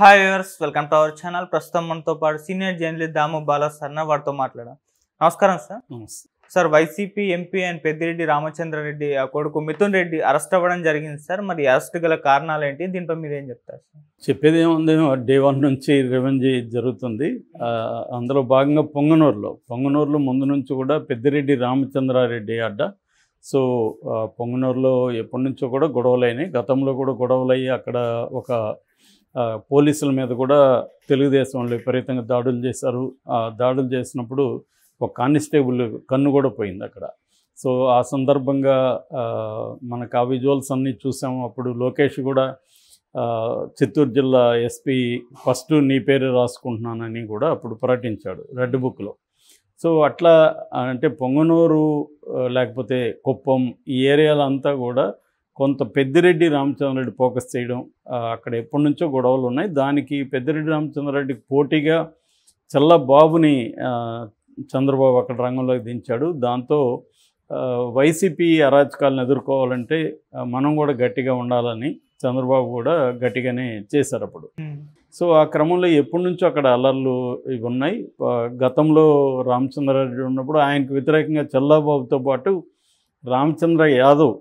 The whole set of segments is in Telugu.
Hi viewers welcome to our channel ప్రస్తుతం మనతో పాటు సీనియర్ జర్నలిస్ట్ దాము బాల సార్న వారితో మాట్లాడాం నమస్కారం sir sir YCP MP and Peddireddy Ramachandra Reddy కొడుకు మిథున్ రెడ్డి అరెస్ట్ అవ్వడం జరిగింది సార్ మరి అరెస్ట్ గల కారణాలు ఏంటి దీంట్లో మీరు ఏం చెప్తారు సార్ చెప్పేది ఏముంది డే వన్ నుంచి రివెంజ్ జరుగుతుంది అందులో భాగంగా పొంగనూరులో పొంగనూరులో ముందు నుంచి కూడా పెద్దిరెడ్డి రామచంద్రారెడ్డి అడ్డ సో పొంగనూరులో ఎప్పటి నుంచో కూడా గొడవలు అయినాయి గతంలో కూడా గొడవలు అయ్యి అక్కడ ఒక పోలీసుల మీద కూడా తెలుగుదేశం వాళ్ళు విపరీతంగా దాడులు చేశారు ఆ దాడులు చేసినప్పుడు ఒక కానిస్టేబుల్ కన్ను కూడా పోయింది అక్కడ సో ఆ సందర్భంగా మనకు ఆ విజువల్స్ అన్నీ చూసాము అప్పుడు లోకేష్ కూడా చిత్తూరు జిల్లా ఎస్పీ ఫస్ట్ నీ పేరు రాసుకుంటున్నానని కూడా అప్పుడు ప్రకటించాడు రెడ్ బుక్లో సో అట్లా అంటే పొంగనూరు లేకపోతే కుప్పం ఈ ఏరియాలంతా కూడా కొంత పెద్దిరెడ్డి రామచంద్రరెడ్డి ఫోకస్ చేయడం అక్కడ ఎప్పటి నుంచో గొడవలు ఉన్నాయి దానికి పెద్దిరెడ్డి రామచంద్రరెడ్డికి పోటీగా చల్లబాబుని చంద్రబాబు అక్కడ రంగంలోకి దించాడు దాంతో వైసీపీ అరాచకాలను ఎదుర్కోవాలంటే మనం కూడా గట్టిగా ఉండాలని చంద్రబాబు కూడా గట్టిగానే చేశారు అప్పుడు సో ఆ క్రమంలో ఎప్పటి నుంచో అక్కడ అల్లర్లు ఇవి ఉన్నాయి గతంలో రామచంద్రారెడ్డి ఉన్నప్పుడు ఆయనకు వ్యతిరేకంగా చల్లాబాబుతో పాటు రామచంద్ర యాదవ్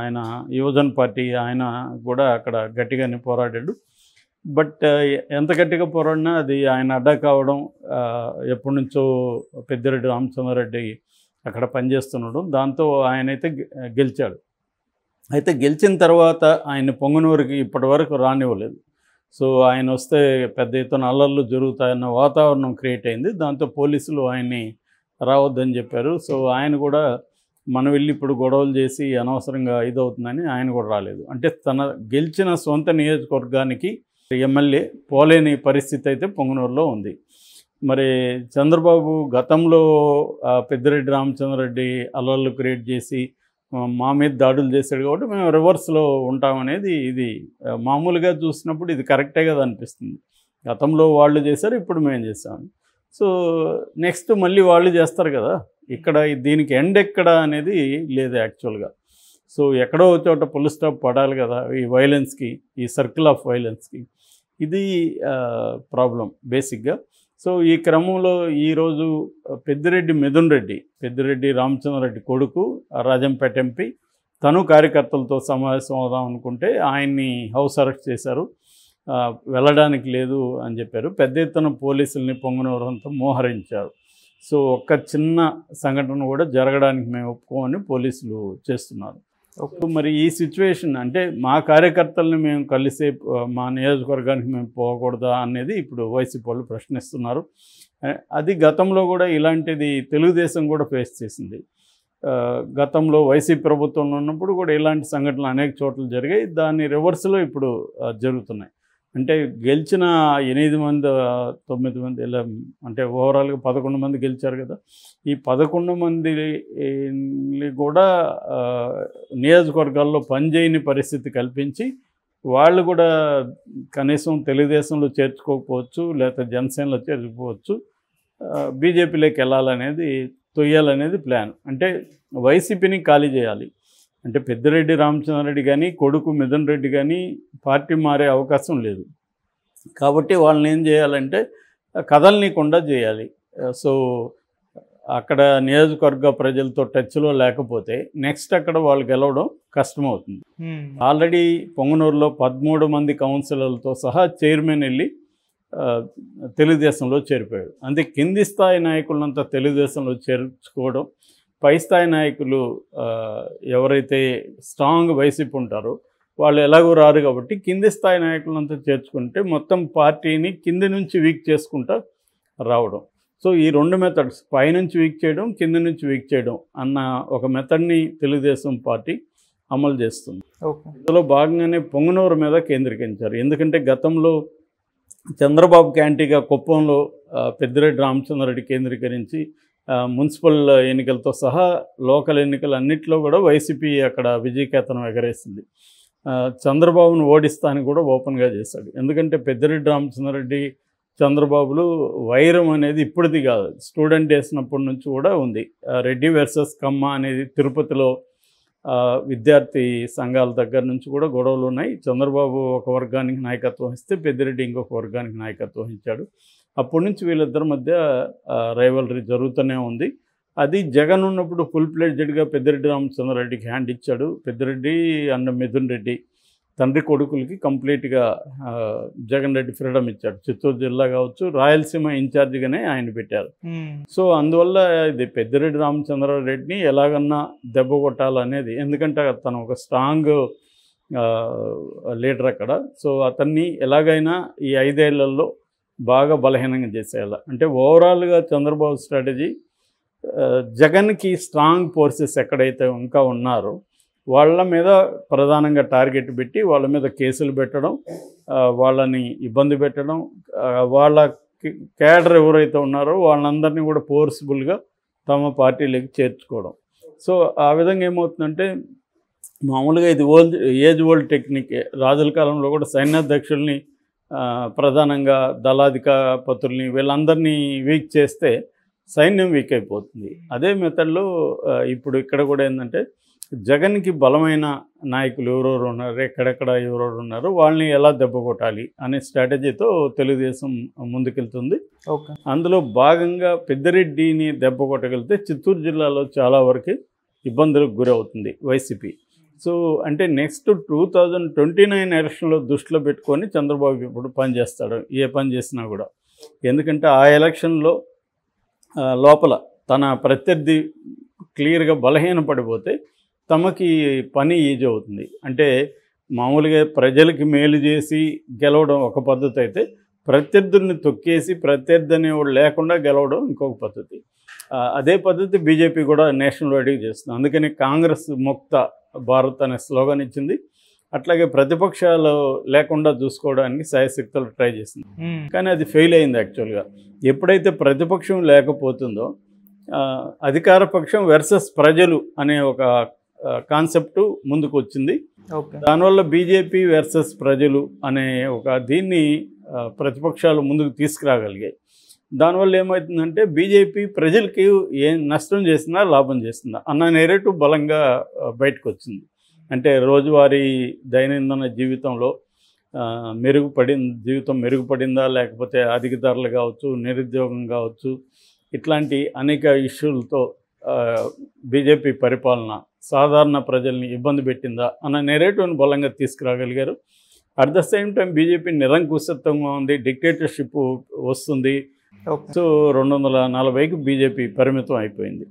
ఆయన యువజన్ పార్టీ ఆయన కూడా అక్కడ గట్టిగానే పోరాడాడు బట్ ఎంత గట్టిగా పోరాడినా అది ఆయన అడ్డా కావడం ఎప్పటి నుంచో పెద్దిరెడ్డి రామచంద్రారెడ్డి అక్కడ పనిచేస్తున్నాడు దాంతో ఆయనైతే గెలిచాడు అయితే గెలిచిన తర్వాత ఆయన పొంగనూరుకి ఇప్పటి వరకు రానివ్వలేదు సో ఆయన వస్తే పెద్ద ఎత్తున అల్లర్లు జరుగుతాయన్న వాతావరణం క్రియేట్ అయింది దాంతో పోలీసులు ఆయన్ని రావద్దని చెప్పారు సో ఆయన కూడా మనం వెళ్ళి ఇప్పుడు గొడవలు చేసి అనవసరంగా ఇదవుతుందని ఆయన కూడా రాలేదు అంటే తన గెలిచిన సొంత నియోజకవర్గానికి ఎమ్మెల్యే పోలేని పరిస్థితి అయితే పొంగనూరులో ఉంది మరి చంద్రబాబు గతంలో పెద్దిరెడ్డి రామచంద్రరెడ్డి అల్లర్లు క్రియేట్ చేసి మా మీద దాడులు చేశాడు కాబట్టి మేము రివర్స్లో ఉంటామనేది ఇది మామూలుగా చూసినప్పుడు ఇది కరెక్టే కదా అనిపిస్తుంది గతంలో వాళ్ళు చేశారు ఇప్పుడు మేము చేసాము సో నెక్స్ట్ మళ్ళీ వాళ్ళు చేస్తారు కదా ఇక్కడ దీనికి ఎండ్ ఎక్కడ అనేది లేదు యాక్చువల్గా సో ఎక్కడో చోట పుల్ స్టాప్ పడాలి కదా ఈ వైలెన్స్కి ఈ సర్కిల్ ఆఫ్ వైలెన్స్కి ఇది ప్రాబ్లం బేసిక్గా సో ఈ క్రమంలో ఈరోజు పెద్దిరెడ్డి మిథున్ రెడ్డి పెద్దిరెడ్డి రామచంద్రరెడ్డి కొడుకు రాజంపేట ఎంపీ తను కార్యకర్తలతో సమావేశం అవుదాం అనుకుంటే ఆయన్ని హౌస్ అరెస్ట్ చేశారు వెళ్ళడానికి లేదు అని చెప్పారు పెద్ద ఎత్తున పోలీసుల్ని పొంగనవరంతో మోహరించారు సో ఒక్క చిన్న సంఘటన కూడా జరగడానికి మేము ఒప్పుకోమని పోలీసులు చేస్తున్నారు మరి ఈ సిచ్యువేషన్ అంటే మా కార్యకర్తల్ని మేము కలిసే మా నియోజకవర్గానికి మేము పోకూడదా అనేది ఇప్పుడు వైసీపీ వాళ్ళు ప్రశ్నిస్తున్నారు అది గతంలో కూడా ఇలాంటిది తెలుగుదేశం కూడా ఫేస్ చేసింది గతంలో వైసీపీ ప్రభుత్వంలో ఉన్నప్పుడు కూడా ఇలాంటి సంఘటనలు అనేక చోట్ల జరిగాయి దాన్ని రివర్స్లో ఇప్పుడు జరుగుతున్నాయి అంటే గెలిచిన ఎనిమిది మంది తొమ్మిది మంది ఇలా అంటే ఓవరాల్గా పదకొండు మంది గెలిచారు కదా ఈ పదకొండు మంది కూడా నియోజకవర్గాల్లో పనిచేయని పరిస్థితి కల్పించి వాళ్ళు కూడా కనీసం తెలుగుదేశంలో చేర్చుకోకపోవచ్చు లేకపోతే జనసేనలో చేర్చుకోవచ్చు బీజేపీలోకి వెళ్ళాలనేది తొయ్యాలనేది ప్లాన్ అంటే వైసీపీని ఖాళీ చేయాలి అంటే పెద్దిరెడ్డి రామచంద్రరెడ్డి కానీ కొడుకు మిథున్ రెడ్డి కానీ పార్టీ మారే అవకాశం లేదు కాబట్టి వాళ్ళని ఏం చేయాలంటే కదలనీకుండా చేయాలి సో అక్కడ నియోజకవర్గ ప్రజలతో టచ్లో లేకపోతే నెక్స్ట్ అక్కడ వాళ్ళు గెలవడం కష్టమవుతుంది ఆల్రెడీ పొంగనూరులో పదమూడు మంది కౌన్సిలర్లతో సహా చైర్మన్ వెళ్ళి తెలుగుదేశంలో చేరిపోయాడు అంతే కింది స్థాయి నాయకులంతా తెలుగుదేశంలో చేర్చుకోవడం పై స్థాయి నాయకులు ఎవరైతే స్ట్రాంగ్ వైసీపీ ఉంటారో వాళ్ళు ఎలాగో రారు కాబట్టి కింది స్థాయి నాయకులంతా చేర్చుకుంటే మొత్తం పార్టీని కింది నుంచి వీక్ చేసుకుంటా రావడం సో ఈ రెండు మెథడ్స్ పైనుంచి వీక్ చేయడం కింద నుంచి వీక్ చేయడం అన్న ఒక మెథడ్ని తెలుగుదేశం పార్టీ అమలు చేస్తుంది ఇందులో భాగంగానే పొంగనూరు మీద కేంద్రీకరించారు ఎందుకంటే గతంలో చంద్రబాబు క్యాంటీగా కుప్పంలో పెద్దిరెడ్డి రామచంద్రరెడ్డి కేంద్రీకరించి మున్సిపల్ ఎన్నికలతో సహా లోకల్ ఎన్నికలు అన్నింటిలో కూడా వైసీపీ అక్కడ విజయకేతనం ఎగరేసింది చంద్రబాబును ఓడిస్తా అని కూడా ఓపెన్గా చేశాడు ఎందుకంటే పెద్దిరెడ్డి రామచంద్రరెడ్డి చంద్రబాబులు వైరం అనేది ఇప్పటిది కాదు స్టూడెంట్ వేసినప్పటి నుంచి కూడా ఉంది రెడ్డి వర్సెస్ కమ్మ అనేది తిరుపతిలో విద్యార్థి సంఘాల దగ్గర నుంచి కూడా గొడవలు ఉన్నాయి చంద్రబాబు ఒక వర్గానికి నాయకత్వం ఇస్తే పెద్దిరెడ్డి ఇంకొక వర్గానికి నాయకత్వం ఇచ్చాడు అప్పటి నుంచి వీళ్ళిద్దరి మధ్య రైవలరీ జరుగుతూనే ఉంది అది జగన్ ఉన్నప్పుడు ఫుల్ ప్లేడ్జెడ్గా పెద్దిరెడ్డి రామచంద్రారెడ్డికి హ్యాండ్ ఇచ్చాడు పెద్దిరెడ్డి అన్న మిథున్ రెడ్డి తండ్రి కొడుకులకి కంప్లీట్గా జగన్ రెడ్డి ఫ్రీడమ్ ఇచ్చాడు చిత్తూరు జిల్లా కావచ్చు రాయలసీమ ఇన్ఛార్జిగానే ఆయన పెట్టారు సో అందువల్ల ఇది పెద్దిరెడ్డి రామచంద్రారెడ్డిని ఎలాగన్నా దెబ్బ కొట్టాలనేది ఎందుకంటే తను ఒక స్ట్రాంగ్ లీడర్ అక్కడ సో అతన్ని ఎలాగైనా ఈ ఐదేళ్లలో బాగా బలహీనంగా చేసేయాలి అంటే ఓవరాల్గా చంద్రబాబు స్ట్రాటజీ జగన్కి స్ట్రాంగ్ ఫోర్సెస్ ఎక్కడైతే ఇంకా ఉన్నారో వాళ్ళ మీద ప్రధానంగా టార్గెట్ పెట్టి వాళ్ళ మీద కేసులు పెట్టడం వాళ్ళని ఇబ్బంది పెట్టడం వాళ్ళ కేడర్ ఎవరైతే ఉన్నారో వాళ్ళందరినీ కూడా ఫోర్సిబుల్గా తమ పార్టీలోకి చేర్చుకోవడం సో ఆ విధంగా ఏమవుతుందంటే మామూలుగా ఇది ఓల్డ్ ఏజ్ ఓల్డ్ టెక్నిక్ రాజుల కాలంలో కూడా సైన్యాధ్యక్షుల్ని ప్రధానంగా పత్రుల్ని వీళ్ళందరినీ వీక్ చేస్తే సైన్యం వీక్ అయిపోతుంది అదే మెథడ్లో ఇప్పుడు ఇక్కడ కూడా ఏంటంటే జగన్కి బలమైన నాయకులు ఎవరెవరు ఉన్నారు ఎక్కడెక్కడ ఎవరెవరు ఉన్నారు వాళ్ళని ఎలా దెబ్బ కొట్టాలి అనే స్ట్రాటజీతో తెలుగుదేశం ముందుకెళ్తుంది అందులో భాగంగా పెద్దిరెడ్డిని దెబ్బ కొట్టగలిగితే చిత్తూరు జిల్లాలో చాలా వరకు ఇబ్బందులకు గురవుతుంది వైసీపీ సో అంటే next two thousand twenty nine ఎలక్షన్లో దృష్టిలో పెట్టుకొని చంద్రబాబు ఇప్పుడు పనిచేస్తాడు ఏ పని చేసినా కూడా ఎందుకంటే ఆ ఎలక్షన్లో లోపల తన ప్రత్యర్థి క్లియర్గా బలహీనపడిపోతే తమకి పని ఈజీ అవుతుంది అంటే మామూలుగా ప్రజలకి మేలు చేసి గెలవడం ఒక పద్ధతి అయితే ప్రత్యర్థుల్ని తొక్కేసి ప్రత్యర్థి అనేవాడు లేకుండా గెలవడం ఇంకొక పద్ధతి అదే పద్ధతి బీజేపీ కూడా నేషనల్ వైడ్గా చేస్తుంది అందుకని కాంగ్రెస్ ముక్త భారత్ అనే స్లోగన్ ఇచ్చింది అట్లాగే ప్రతిపక్షాలు లేకుండా చూసుకోవడానికి సాయశక్తులు ట్రై చేసింది కానీ అది ఫెయిల్ అయింది యాక్చువల్గా ఎప్పుడైతే ప్రతిపక్షం లేకపోతుందో అధికార పక్షం వెర్సెస్ ప్రజలు అనే ఒక కాన్సెప్ట్ ముందుకు వచ్చింది దానివల్ల బీజేపీ వెర్సెస్ ప్రజలు అనే ఒక దీన్ని ప్రతిపక్షాలు ముందుకు తీసుకురాగలిగాయి దానివల్ల ఏమవుతుందంటే బీజేపీ ప్రజలకి ఏం నష్టం చేసినా లాభం చేసిందా అన్న నేరేటివ్ బలంగా బయటకు వచ్చింది అంటే రోజువారీ దైనందిన జీవితంలో మెరుగుపడి జీవితం మెరుగుపడిందా లేకపోతే అధిక ధరలు కావచ్చు నిరుద్యోగం కావచ్చు ఇట్లాంటి అనేక ఇష్యూలతో బీజేపీ పరిపాలన సాధారణ ప్రజల్ని ఇబ్బంది పెట్టిందా అన్న నెరేటివ్ని బలంగా తీసుకురాగలిగారు at the same time BJP నిరంకుశత్వంగా ఉంది డిక్టేటర్షిప్ వస్తుంది సో రెండు వందల నలభైకి బీజేపీ పరిమితం అయిపోయింది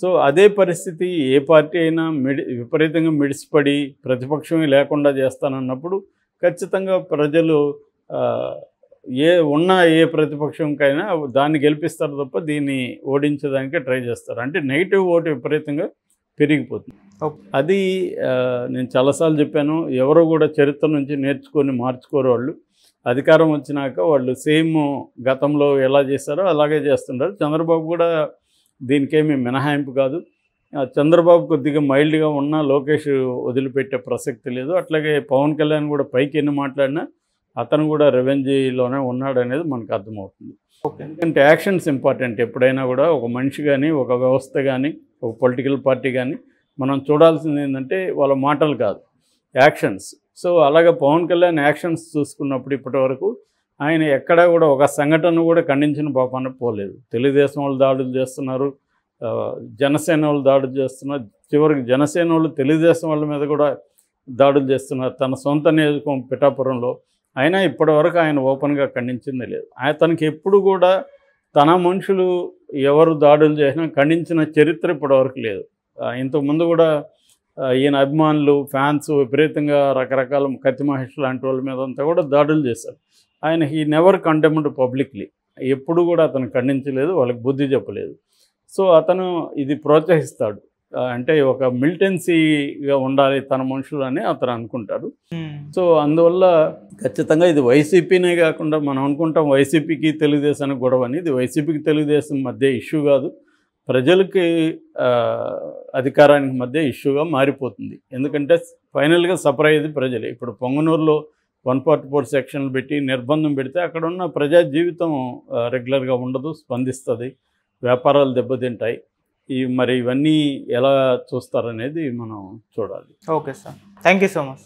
సో అదే పరిస్థితి ఏ పార్టీ అయినా మిడి విపరీతంగా మిడిసిపడి ప్రతిపక్షమే లేకుండా చేస్తానన్నప్పుడు ఖచ్చితంగా ప్రజలు ఏ ఉన్న ఏ ప్రతిపక్షంకైనా దాన్ని గెలిపిస్తారు తప్ప దీన్ని ఓడించడానికి ట్రై చేస్తారు అంటే నెగిటివ్ ఓటు విపరీతంగా పెరిగిపోతుంది అది నేను చాలాసార్లు చెప్పాను ఎవరు కూడా చరిత్ర నుంచి నేర్చుకొని మార్చుకోరు వాళ్ళు అధికారం వచ్చినాక వాళ్ళు సేమ్ గతంలో ఎలా చేశారో అలాగే చేస్తుంటారు చంద్రబాబు కూడా దీనికేమీ మినహాయింపు కాదు చంద్రబాబు కొద్దిగా మైల్డ్గా ఉన్నా లోకేష్ వదిలిపెట్టే ప్రసక్తి లేదు అట్లాగే పవన్ కళ్యాణ్ కూడా పైకి ఎన్ని మాట్లాడినా అతను కూడా రెవెన్యూలోనే ఉన్నాడు అనేది మనకు అర్థమవుతుంది ఎందుకంటే యాక్షన్స్ ఇంపార్టెంట్ ఎప్పుడైనా కూడా ఒక మనిషి కానీ ఒక వ్యవస్థ కానీ ఒక పొలిటికల్ పార్టీ కానీ మనం చూడాల్సింది ఏంటంటే వాళ్ళ మాటలు కాదు యాక్షన్స్ సో అలాగే పవన్ కళ్యాణ్ యాక్షన్స్ చూసుకున్నప్పుడు ఇప్పటి వరకు ఆయన ఎక్కడా కూడా ఒక సంఘటన కూడా ఖండించిన పాపాన పోలేదు తెలుగుదేశం వాళ్ళు దాడులు చేస్తున్నారు జనసేన వాళ్ళు దాడులు చేస్తున్నారు చివరికి జనసేన వాళ్ళు తెలుగుదేశం వాళ్ళ మీద కూడా దాడులు చేస్తున్నారు తన సొంత నియోజకం పిఠాపురంలో అయినా ఇప్పటివరకు ఆయన ఓపెన్గా ఖండించింది లేదు ఆయన తనకి ఎప్పుడు కూడా తన మనుషులు ఎవరు దాడులు చేసినా ఖండించిన చరిత్ర ఇప్పటివరకు లేదు ఇంతకుముందు కూడా ఈయన అభిమానులు ఫ్యాన్స్ విపరీతంగా రకరకాల కత్తి మహేష్ లాంటి వాళ్ళ మీద అంతా కూడా దాడులు చేశారు ఆయన హీ నెవర్ కండెమ్డ్ పబ్లిక్లీ ఎప్పుడు కూడా అతను ఖండించలేదు వాళ్ళకి బుద్ధి చెప్పలేదు సో అతను ఇది ప్రోత్సహిస్తాడు అంటే ఒక మిలిటెన్సీగా ఉండాలి తన మనుషులు అని అతను అనుకుంటాడు hmm. సో అందువల్ల ఖచ్చితంగా ఇది వైసీపీనే కాకుండా మనం అనుకుంటాం వైసీపీకి తెలుగుదేశానికి గొడవ అని ఇది వైసీపీకి తెలుగుదేశం మధ్య ఇష్యూ కాదు ప్రజలకి అధికారానికి మధ్య ఇష్యూగా మారిపోతుంది ఎందుకంటే ఫైనల్గా సఫర్ అయ్యేది ప్రజలే ఇప్పుడు పొంగనూరులో వన్ ఫార్టీ ఫోర్ సెక్షన్లు పెట్టి నిర్బంధం పెడితే అక్కడ ఉన్న ప్రజా జీవితం రెగ్యులర్గా ఉండదు స్పందిస్తుంది వ్యాపారాలు దెబ్బతింటాయి ఈ మరి ఇవన్నీ ఎలా చూస్తారనేది మనం చూడాలి okay sir thank so much